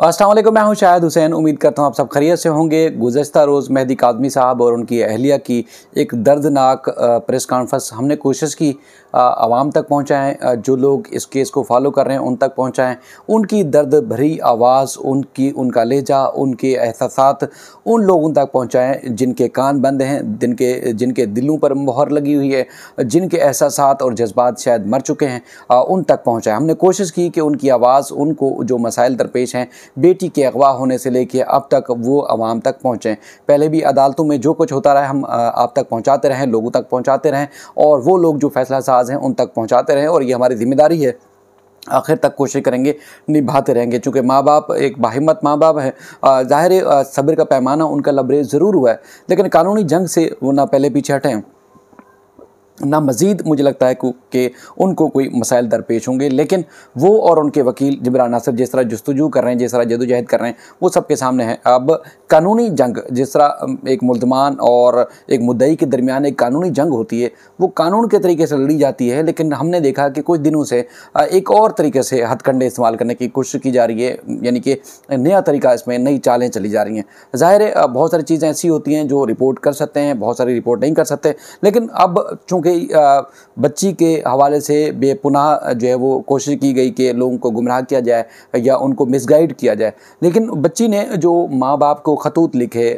असल मैं हूं शाहिद हुसैन उम्मीद करता हूं आप सब खरीत से होंगे गुजशत रोज़ मेहदी कादमी साहब और उनकी अहलिया की एक दर्दनाक प्रेस कॉन्फ्रेंस हमने कोशिश की आवाम तक पहुंचाएं जो लोग इस केस को फॉलो कर रहे हैं उन तक पहुंचाएं उनकी दर्द भरी आवाज़ उनकी उनका लहजा उनके एहसास उन लोगों तक पहुँचाएँ जिनके कान बंद हैं जिनके जिनके दिलों पर मोहर लगी हुई है जिनके एहसास और जज्बात शायद मर चुके हैं उन तक पहुँचाएँ हमने कोशिश की कि उनकी आवाज़ उनको जो मसाइल दरपेश हैं बेटी के अगवा होने से लेके अब तक वो आवाम तक पहुँचें पहले भी अदालतों में जो कुछ होता रहा हम आप तक पहुँचाते रहें लोगों तक पहुँचाते रहें और वो लोग जो फैसला साज हैं उन तक पहुँचाते रहें और ये हमारी जिम्मेदारी है आखिर तक कोशिश करेंगे निभाते रहेंगे चूँकि माँ बाप एक बाहिमत माँ बाप है ज़ाहिर सब्र का पैमाना उनका लबरेज ज़रूर हुआ है लेकिन कानूनी जंग से वो ना पहले पीछे हटें ना मज़ीद मुझे लगता है कि उनको कोई मसाइल दरपेश होंगे लेकिन वो और उनके वकील जबरान नासिर जिस तरह जस्तजू कर रहे हैं जिस तरह जदोजहद कर रहे हैं वो सबके सामने हैं अब कानूनी जंग जिस तरह एक मुलजमान और एक मुद्दई के दरमियान एक कानूनी जंग होती है वो कानून के तरीके से लड़ी जाती है लेकिन हमने देखा कि कुछ दिनों से एक और तरीके से हथकंडे इस्तेमाल करने की कोशिश की जा रही है यानी कि नया तरीका इसमें नई चालें चली जा रही हैं ज़ाहिर है बहुत सारी चीज़ें ऐसी होती हैं जो रिपोर्ट कर सकते हैं बहुत सारी रिपोर्ट नहीं कर सकते लेकिन अब चूँकि गई बच्ची के हवाले से बेपुनः जो है वो कोशिश की गई कि लोगों को गुमराह किया जाए या उनको मिसगाइड किया जाए लेकिन बच्ची ने जो माँ बाप को खतूत लिखे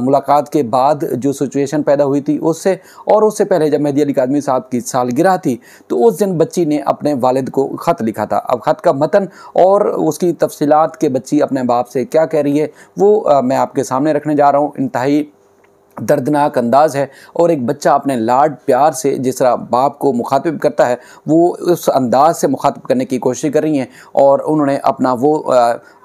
मुलाकात के बाद जो सिचुएशन पैदा हुई थी उससे और उससे पहले जब मेहदी अली कादमी साहब की सालगिरह थी तो उस दिन बच्ची ने अपने वालद को ख़त लिखा था अब ख़त का मतन और उसकी तफसीत के बच्ची अपने बाप से क्या कह रही है वो मैं आपके सामने रखने जा रहा हूँ इंतहाई दर्दनाक अंदाज है और एक बच्चा अपने लाड प्यार से जिस तरह बाप को मुखातब करता है वो उस अंदाज से मुखातब करने की कोशिश कर रही हैं और उन्होंने अपना वो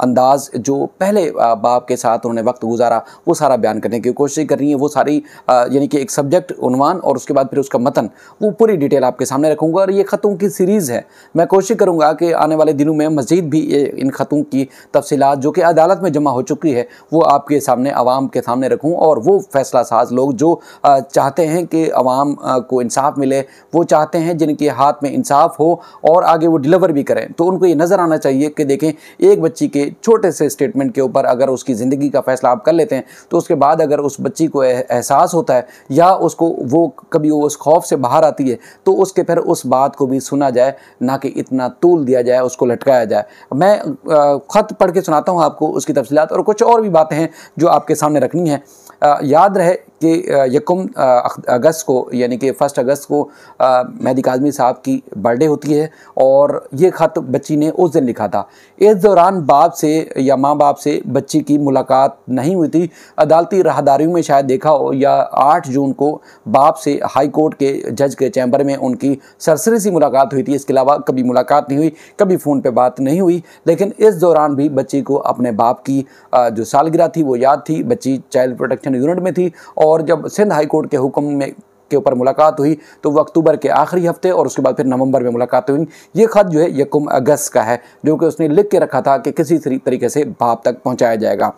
अंदाज़ जो पहले बाप के साथ उन्होंने वक्त गुजारा वो सारा बयान करने की कोशिश कर रही हैं वो सारी यानी कि एक सब्जेक्ट उनवान और उसके बाद फिर उसका मतन वो पूरी डिटेल आपके सामने रखूँगा और ये ख़तों की सीरीज़ है मैं कोशिश करूँगा कि आने वाले दिनों में मज़ीद भी इन ख़तों की तफसीत जो कि अदालत में जमा हो चुकी है वो आपके सामने आवाम के सामने रखूँ और वो फैसला फैसला साज लोग जो चाहते हैं कि आवाम को इंसाफ मिले वो चाहते हैं जिनके हाथ में इंसाफ हो और आगे वो डिलीवर भी करें तो उनको ये नज़र आना चाहिए कि देखें एक बच्ची के छोटे से स्टेटमेंट के ऊपर अगर उसकी ज़िंदगी का फैसला आप कर लेते हैं तो उसके बाद अगर उस बच्ची को एहसास होता है या उसको वो कभी वो उस खौफ से बाहर आती है तो उसके फिर उस बात को भी सुना जाए ना कि इतना तूल दिया जाए उसको लटकाया जाए मैं ख़त पढ़ के सुनाता हूँ आपको उसकी तफसीत और कुछ और भी बातें हैं जो आपके सामने रखनी है याद रहे Right कि यकम अगस्त को यानी कि फ़र्स्ट अगस्त को मेहदी काजमी साहब की बर्थडे होती है और ये ख़त बच्ची ने उस दिन लिखा था इस दौरान बाप से या माँ बाप से बच्ची की मुलाकात नहीं हुई थी अदालती राहदारियों में शायद देखा हो या आठ जून को बाप से हाई कोर्ट के जज के चैम्बर में उनकी सरसरी सी मुलाकात हुई थी इसके अलावा कभी मुलाकात नहीं हुई कभी फ़ोन पर बात नहीं हुई लेकिन इस दौरान भी बच्ची को अपने बाप की जो सालगिरह थी वो याद थी बच्ची चाइल्ड प्रोटेक्शन यूनिट में थी और और जब सिंध हाईकोर्ट के हुक्म में के ऊपर मुलाकात हुई तो वह अक्टूबर के आखिरी हफ्ते और उसके बाद फिर नवंबर में मुलाकात हुई ये खत जो है यकुम अगस्त का है जो कि उसने लिख के रखा था कि किसी तरीके से बाप तक पहुँचाया जाएगा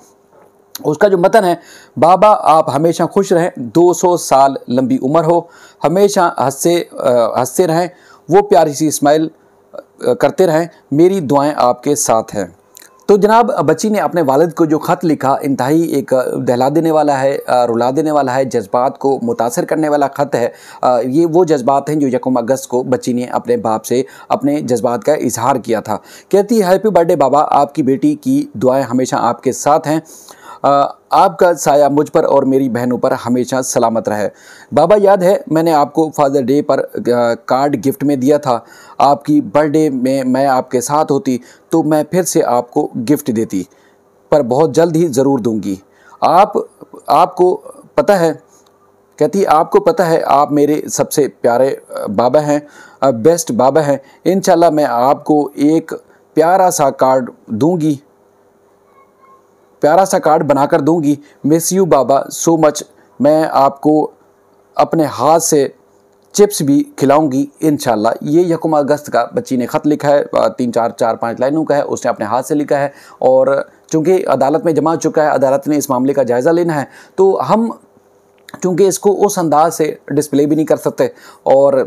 उसका जो मतन है बाबा आप हमेशा खुश रहें 200 साल लंबी उम्र हो हमेशा हंसते हंसते रहें वो प्यारी सी स्माइल करते रहें मेरी दुआएं आपके साथ हैं तो जनाब बच्ची ने अपने वालद को जो ख़त लिखा इंतहाई एक दहला देने वाला है रुला देने वाला है जज्बात को मुतासर करने वाला ख़त है ये वो जज्बात हैं जो यकम अगस्त को बच्ची ने अपने बाप से अपने जज्बात का इजहार किया था कहती हैप्पी बर्थडे बाबा आपकी बेटी की दुआएं हमेशा आपके साथ हैं आपका साया मुझ पर और मेरी बहनों पर हमेशा सलामत रहे बाबा याद है मैंने आपको फादर डे पर कार्ड गिफ्ट में दिया था आपकी बर्थडे में मैं आपके साथ होती तो मैं फिर से आपको गिफ्ट देती पर बहुत जल्द ही ज़रूर दूंगी आप आपको पता है कहती आपको पता है आप मेरे सबसे प्यारे बाबा हैं बेस्ट बाबा हैं इन मैं आपको एक प्यारा सा कार्ड दूंगी प्यारा सा कार्ड बनाकर दूंगी मिस यू बाबा सो मच मैं आपको अपने हाथ से चिप्स भी खिलाऊंगी इन ये यकुमा अगस्त का बच्ची ने ख़त लिखा है तीन चार चार पाँच लाइनों का है उसने अपने हाथ से लिखा है और चूँकि अदालत में जमा हो चुका है अदालत ने इस मामले का जायज़ा लेना है तो हम चूँकि इसको उस अंदाज से डिस्प्ले भी नहीं कर सकते और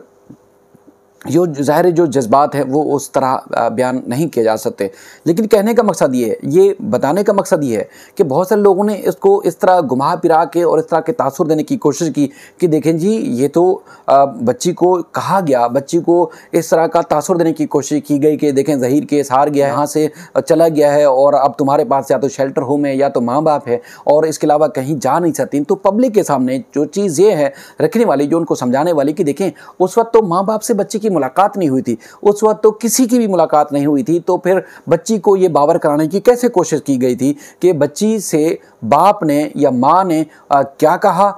जो ज़ाहिर जो जज्बात है वो उस तरह बयान नहीं किए जा सकते लेकिन कहने का मकसद ये है ये बताने का मकसद ये है कि बहुत सारे लोगों ने इसको इस तरह घुमा फिरा के और इस तरह के तासर देने की कोशिश की कि देखें जी ये तो बच्ची को कहा गया बच्ची को इस तरह का तासर देने की कोशिश की गई कि देखें जहीर के हार गया है यहाँ से चला गया है और अब तुम्हारे पास या तो शेल्टर होम है या तो माँ बाप है और इसके अलावा कहीं जा नहीं सकती तो पब्लिक के सामने जो चीज़ ये है रखने वाली जो उनको समझाने वाली कि देखें उस वक्त तो माँ बाप से बच्चे की की मुलाकात नहीं हुई थी उस वक्त तो किसी की भी मुलाकात नहीं हुई थी तो फिर बच्ची को ये बावर कराने की कैसे कोशिश की गई थी कि बच्ची से बाप ने या माँ ने आ, क्या कहा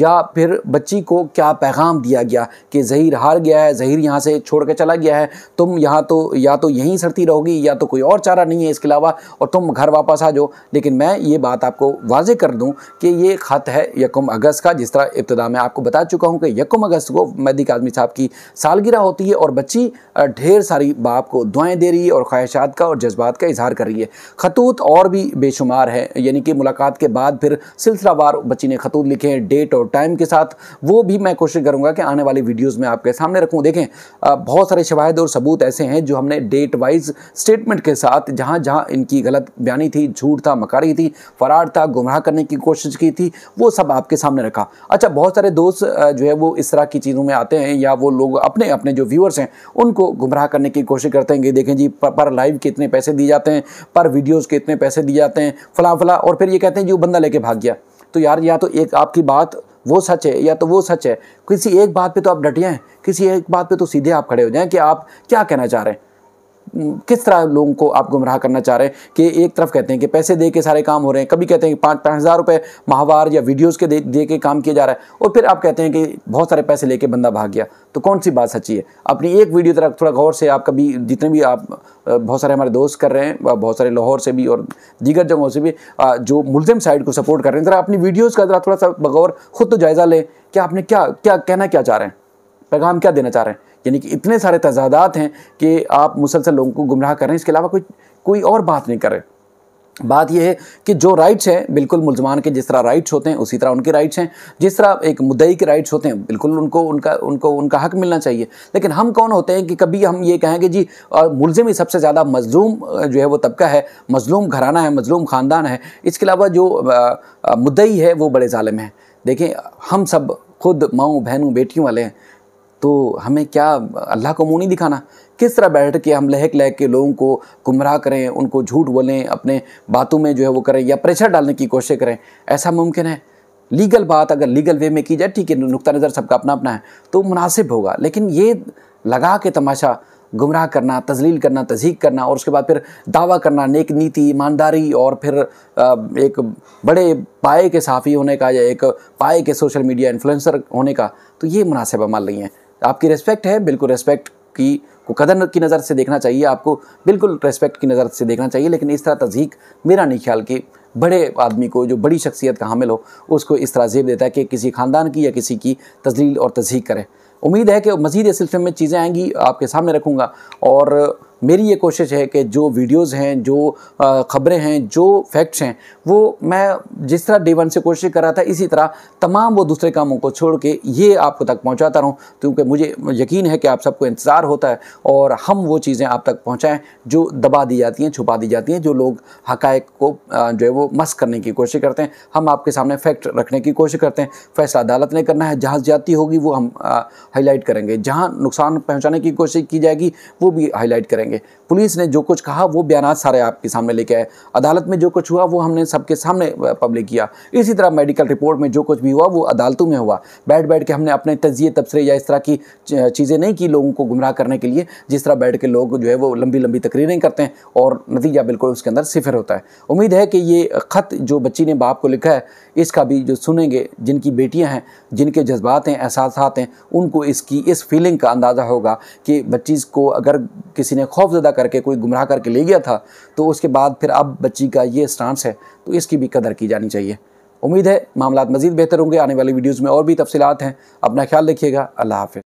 या फिर बच्ची को क्या पैगाम दिया गया कि जहीर हार गया है जहीर यहाँ से छोड़ कर चला गया है तुम यहाँ तो या तो यहीं सड़ती रहोगी या तो कोई और चारा नहीं है इसके अलावा और तुम घर वापस आ जाओ लेकिन मैं ये बात आपको वाजे कर दूँ कि ये ख़त है यकम अगस्त का जिस तरह इब्तदा मैं आपको बता चुका हूँ कि यकम अगस्त को मैदिक आदमी साहब की सालगिरह होती होती है और बच्ची ढेर सारी बाप को दुआएं दे रही है और ख्वाहिशात का और जज्बात का इजहार कर रही है खतूत और भी बेशुमार है यानी कि मुलाकात के बाद फिर सिलसिलावार बच्ची ने खतूत लिखे हैं डेट और टाइम के साथ वो भी मैं कोशिश करूँगा कि आने वाली वीडियोज़ में आपके सामने रखूँ देखें बहुत सारे शवाहद और सबूत ऐसे हैं जो हमने डेट वाइज स्टेटमेंट के साथ जहाँ जहाँ इनकी गलत बयानी थी झूठ था मकारी थी फरार था गुमराह करने की कोशिश की थी वो सब आपके सामने रखा अच्छा बहुत सारे दोस्त जो है वो इस तरह की चीज़ों में आते हैं या वो लोग अपने अपने जो व्यूअर्स हैं उनको गुमराह करने की कोशिश करते हैं कि देखें जी पर लाइव के इतने पैसे दिए जाते हैं पर वीडियोज़ के इतने पैसे दिए जाते हैं फला फला और फिर ये कहते हैं जी वो बंदा लेके भाग गया तो यार या तो एक आपकी बात वो सच है या तो वो सच है किसी एक बात पे तो आप डटे हैं किसी एक बात पे तो सीधे आप खड़े हो जाएं कि आप क्या कहना चाह रहे हैं किस तरह लोगों को आप गुमराह करना चाह रहे हैं कि एक तरफ कहते हैं कि पैसे दे के सारे काम हो रहे हैं कभी कहते हैं कि पाँच पाँच हज़ार रुपये माहवार या वीडियोज़ के दे दे के काम किया जा रहा है और फिर आप कहते हैं कि बहुत सारे पैसे लेके बंदा भाग गया तो कौन सी बात सच्ची है अपनी एक वीडियो तरह थोड़ा गौर से आप कभी जितने भी आप बहुत सारे हमारे दोस्त कर रहे हैं बहुत सारे लाहौर से भी और दीगर जगहों से भी जो मुलजिम साइड को सपोर्ट कर रहे हैं ज़रा अपनी वीडियोज़ का ज़रा थोड़ा सा बगौर ख़ुद तो जायज़ा लें कि आपने क्या क्या कहना क्या चाह रहे हैं पैगाम क्या देना चाह रहे हैं यानी कि इतने सारे तजादात हैं कि आप मुसलसल लोगों को गुमराह कर रहे हैं इसके अलावा कोई कोई और बात नहीं करें बात यह है कि जो राइट्स हैं बिल्कुल मुलजमान के जिस तरह राइट्स होते हैं उसी तरह उनके राइट्स हैं जिस तरह एक मुद्दई के राइट्स होते हैं बिल्कुल उनको उनका उनको उनका हक मिलना चाहिए लेकिन हम कौन होते हैं कि कभी हम ये कहें कि जी मुलजम ही सबसे ज़्यादा मजलूम जो है वो तबका है मजलूम घराना है मजलूम ख़ानदान है इसके अलावा जो मुद्दई है वो बड़े ालम हैं देखें हम सब खुद माओ बहनों बेटियों वाले हैं तो हमें क्या अल्लाह को मुँह नहीं दिखाना किस तरह बैठ के हम लहक लहक के लोगों को गुमराह करें उनको झूठ बोलें अपने बातों में जो है वो करें या प्रेशर डालने की कोशिश करें ऐसा मुमकिन है लीगल बात अगर लीगल वे में की जाए ठीक है नुकता नज़र सबका अपना अपना है तो मुनासिब होगा लेकिन ये लगा के तमाशा गुमराह करना तजलील करना तजीक करना और उसके बाद फिर दावा करना नेक नीति ईमानदारी और फिर एक बड़े पाए के साफ़ी होने का या एक पाए के सोशल मीडिया इन्फ्लुएंसर होने का तो ये मुनासिब अमल नहीं है आपकी रेस्पेक्ट है बिल्कुल रेस्पेक्ट की को कदर की नज़र से देखना चाहिए आपको बिल्कुल रेस्पेक्ट की नज़र से देखना चाहिए लेकिन इस तरह तजीक मेरा नहीं ख्याल कि बड़े आदमी को जो बड़ी शख्सियत का हामिल हो उसको इस तरह जेब देता है कि किसी ख़ानदान की या किसी की तजलील और तजीक करें उम्मीद है कि मज़ीद इस सिलसिले में चीज़ें आएँगी आपके सामने रखूँगा और मेरी ये कोशिश है कि जो वीडियोस हैं जो ख़बरें हैं जो फैक्ट्स हैं वो मैं जिस तरह डे वन से कोशिश कर रहा था इसी तरह तमाम वो दूसरे कामों को छोड़ के ये आपको तक पहुंचाता रहूं क्योंकि मुझे यकीन है कि आप सबको इंतज़ार होता है और हम वो चीज़ें आप तक पहुँचाएँ जो दबा दी जाती हैं छुपा दी जाती हैं जो लोग हक को जो है वो मस्क करने की कोशिश करते हैं हम आपके सामने फैक्ट रखने की कोशिश करते हैं फैसला अदालत ने करना है जहाँ ज्यादा होगी वो हम हाईलाइट करेंगे जहाँ नुकसान पहुँचाने की कोशिश की जाएगी वो भी हाईलाइट करेंगे करेंगे पुलिस ने जो कुछ कहा वो बयान सारे आपके सामने लेके आए अदालत में जो कुछ हुआ वो हमने सबके सामने पब्लिक किया इसी तरह मेडिकल रिपोर्ट में जो कुछ भी हुआ वो अदालतों में हुआ बैठ बैठ के हमने अपने तजिए तबसरे या इस तरह की चीज़ें नहीं की लोगों को गुमराह करने के लिए जिस तरह बैठ के लोग जो है वो लंबी लंबी तकरीरें करते हैं और नतीजा बिल्कुल उसके अंदर सिफर होता है उम्मीद है कि ये ख़त जो बच्ची ने बाप को लिखा है इसका भी जो सुनेंगे जिनकी बेटियाँ हैं जिनके जज्बात हैं एहसास हैं उनको इसकी इस फीलिंग का अंदाज़ा होगा कि बच्ची को अगर किसी ने ज़्यादा करके कोई गुमराह करके ले गया था तो उसके बाद फिर अब बच्ची का ये स्टांस है तो इसकी भी कदर की जानी चाहिए उम्मीद है मामला मजीद बेहतर होंगे आने वाली वीडियोज़ में और भी तफसलत हैं अपना ख्याल रखिएगा अल्लाह हाफि